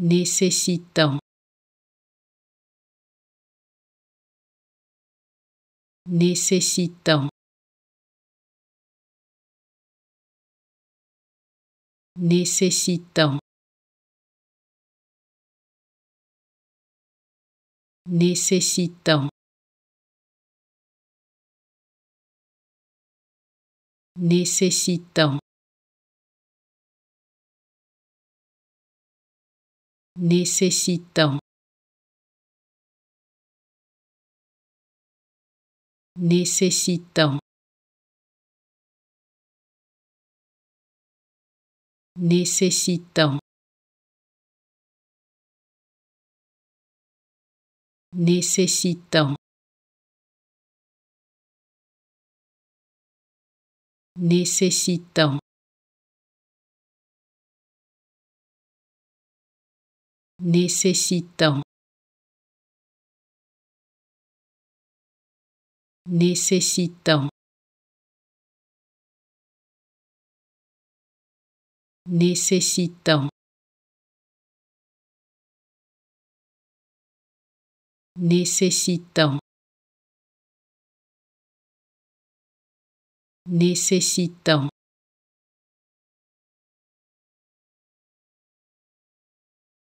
nécessitant nécessitant nécessitant nécessitant nécessitant nécessitant nécessitant nécessitant nécessitant nécessitant nécessitant nécessitant nécessitant nécessitant nécessitant